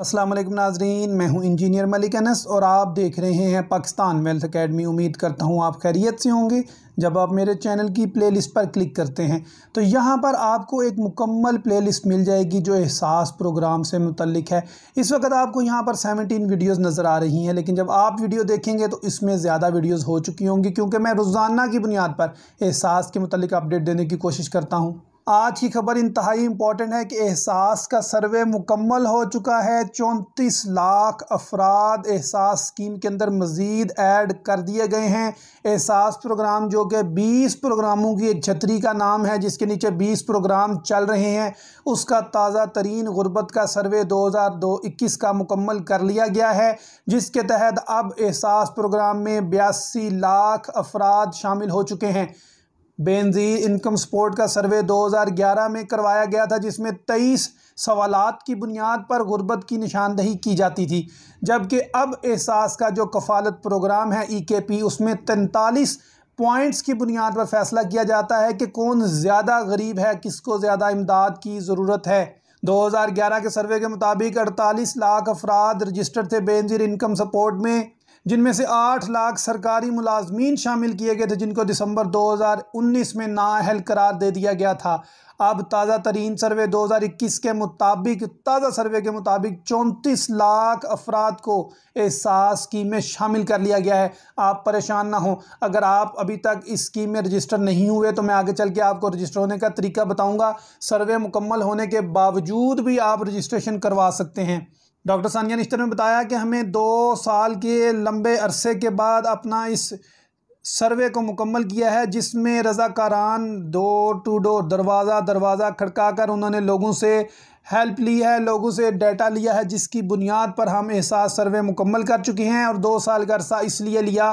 असलम नाजरीन मैं हूं इंजीनियर मलिक अनस और आप देख रहे हैं पाकिस्तान वेल्थ अकेडमी उम्मीद करता हूं आप खैरियत से होंगे जब आप मेरे चैनल की प्लेलिस्ट पर क्लिक करते हैं तो यहाँ पर आपको एक मुकम्मल प्लेलिस्ट मिल जाएगी जो एहसास प्रोग्राम से मुतलिक है इस वक्त आपको यहाँ पर सेवनटीन वीडियोस नज़र आ रही हैं लेकिन जब आप वीडियो देखेंगे तो इसमें ज़्यादा वीडियोज़ हो चुकी होंगी क्योंकि मैं रोज़ाना की बुनियाद पर एहसास के मतलब अपडेट देने की कोशिश करता हूँ आज की खबर इंतहाई इम्पॉर्टेंट है कि एहसास का सर्वे मुकम्मल हो चुका है चौंतीस लाख अफराद एहसास स्कीम के अंदर मज़ीद ऐड कर दिए गए हैं एहसास प्रोग्राम जो कि बीस प्रोग्रामों की एक छतरी का नाम है जिसके नीचे बीस प्रोग्राम चल रहे हैं उसका ताज़ा तरीन गुर्बत का सर्वे दो हज़ार दो इक्कीस का मुकम्मल कर लिया गया है जिसके तहत अब एहसास प्रोग्राम में बयासी लाख अफराद शामिल हो चुके हैं बेनजीर इनकम सपोर्ट का सर्वे 2011 में करवाया गया था जिसमें तेईस सवालत की बुनियाद पर गुर्बत की निशानदही की जाती थी जबकि अब एहसास का जो कफालत प्रोग्राम है ई के पी उसमें तैंतालीस पॉइंट्स की बुनियाद पर फैसला किया जाता है कि कौन ज़्यादा गरीब है किसको ज़्यादा इमदाद की ज़रूरत है 2011 के सर्वे के मुताबिक 48 लाख अफराद रजिस्टर थे बेनजीर इनकम सपोर्ट में जिनमें से आठ लाख सरकारी मुलाजमीन शामिल किए गए थे जिनको दिसंबर 2019 में नाअहल करार दे दिया गया था अब ताज़ा तरीन सर्वे 2021 के मुताबिक ताज़ा सर्वे के मुताबिक चौंतीस लाख अफराद को एहसास स्कीम में शामिल कर लिया गया है आप परेशान ना हो अगर आप अभी तक इस स्कीम में रजिस्टर नहीं हुए तो मैं आगे चल के आपको रजिस्टर होने का तरीका बताऊँगा सर्वे मुकम्मल होने के बावजूद भी आप रजिस्ट्रेशन करवा सकते हैं डॉक्टर सानिया निश्तर ने बताया कि हमें दो साल के लंबे अरसे के बाद अपना इस सर्वे को मुकम्मल किया है जिसमें रज़ाकारान डोर टू डोर दरवाज़ा दरवाज़ा खड़काकर उन्होंने लोगों से हेल्प ली है लोगों से डाटा लिया है जिसकी बुनियाद पर हम एहसास सर्वे मुकम्मल कर चुके हैं और दो साल का अरसा इसलिए लिया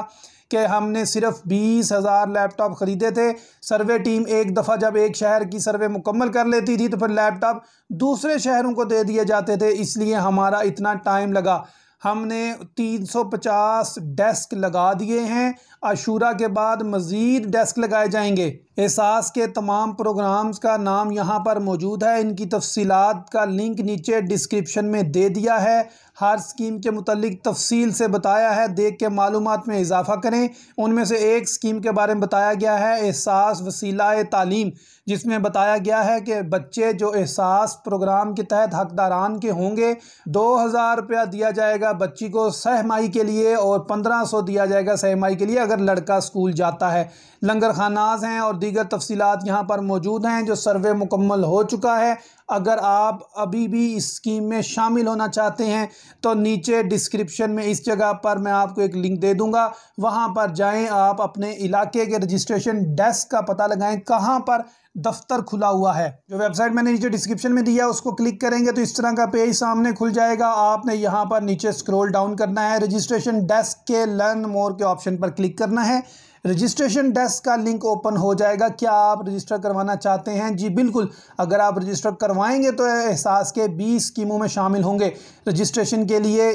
कि हमने सिर्फ बीस हज़ार लैपटॉप ख़रीदे थे सर्वे टीम एक दफ़ा जब एक शहर की सर्वे मुकम्मल कर लेती थी तो फिर लैपटॉप दूसरे शहरों को दे दिए जाते थे इसलिए हमारा इतना टाइम लगा हमने 350 डेस्क लगा दिए हैं अशूरा के बाद मज़ीद डेस्क लगाए जाएंगे एहसास के तमाम प्रोग्राम्स का नाम यहाँ पर मौजूद है इनकी तफसीत का लिंक नीचे डिस्क्रिप्शन में दे दिया है हर स्कीम के मतलब तफसील से बताया है देख के मालूम में इजाफा करें उनमें से एक स्कीम के बारे में बताया गया है एहसास वसीला तालीम जिसमें बताया गया है कि बच्चे जो एहसास प्रोग्राम के तहत हकदारान के होंगे दो हज़ार रुपया दिया जाएगा बच्ची को सहमाही के लिए और पंद्रह सौ दिया जाएगा सहमाही के लिए अगर लड़का स्कूल जाता है लंगर खानाज हैं और दीगर तफसीत यहाँ पर मौजूद हैं जो सर्वे मुकम्मल हो चुका है अगर आप अभी भी इस स्कीम में शामिल होना चाहते हैं तो नीचे डिस्क्रिप्शन में इस जगह पर मैं आपको एक लिंक दे दूंगा वहाँ पर जाएं आप अपने इलाके के रजिस्ट्रेशन डेस्क का पता लगाएं कहाँ पर दफ्तर खुला हुआ है जो वेबसाइट मैंने नीचे डिस्क्रिप्शन में दिया है उसको क्लिक करेंगे तो इस तरह का पेज सामने खुल जाएगा आपने यहाँ पर नीचे स्क्रॉल डाउन करना है रजिस्ट्रेशन डेस्क के लर्न मोर के ऑप्शन पर क्लिक करना है रजिस्ट्रेशन डेस्क का लिंक ओपन हो जाएगा क्या आप रजिस्टर करवाना चाहते हैं जी बिल्कुल अगर आप रजिस्टर करवाएंगे तो एहसास के बीस स्कीमों में शामिल होंगे रजिस्ट्रेशन के लिए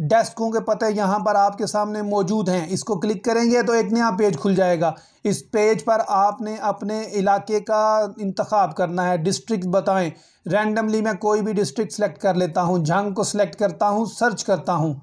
डेस्कों के पते यहाँ पर आपके सामने मौजूद हैं इसको क्लिक करेंगे तो एक नया पेज खुल जाएगा इस पेज पर आपने अपने इलाके का इंतखब करना है डिस्ट्रिक्ट बताएं रैंडमली मैं कोई भी डिस्ट्रिक्ट सेलेक्ट कर लेता हूँ झंग को सिलेक्ट करता हूँ सर्च करता हूँ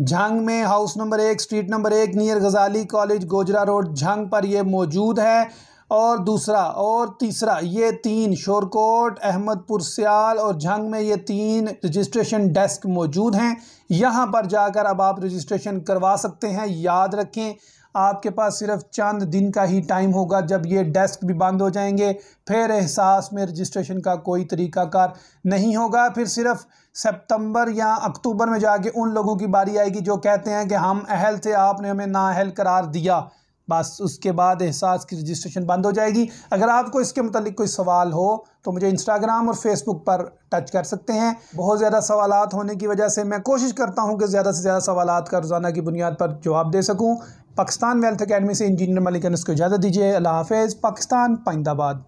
झंग में हाउस नंबर एक स्ट्रीट नंबर एक near Ghazali college Gojra road Jhang पर यह मौजूद है और दूसरा और तीसरा ये तीन शोरकोट अहमदपुर सियाल और झंग में ये तीन रजिस्ट्रेशन डेस्क मौजूद हैं यहाँ पर जाकर अब आप रजिस्ट्रेशन करवा सकते हैं याद रखें आपके पास सिर्फ चंद दिन का ही टाइम होगा जब ये डेस्क भी बंद हो जाएंगे फिर एहसास में रजिस्ट्रेशन का कोई तरीकाकार नहीं होगा फिर सिर्फ सितंबर या अक्टूबर में जाके उन लोगों की बारी आएगी जो कहते हैं कि हम अहल थे आपने हमें नाअहल करार दिया बस उसके बाद एहसास की रजिस्ट्रेशन बंद हो जाएगी अगर आपको इसके मतलब कोई सवाल हो तो मुझे इंस्टाग्राम और फेसबुक पर टच कर सकते हैं बहुत ज़्यादा सवाल होने की वजह से मैं कोशिश करता हूँ कि ज़्यादा से ज़्यादा सवाल का रोज़ाना की बुनियाद पर जवाब दे सकूँ पाकिस्तान वेल्थ अकेडमी से इंजीनियर मलिक को इजाज़त दीजिए अल्लाह हाफ़ पाकिस्तान पाइंदाबाद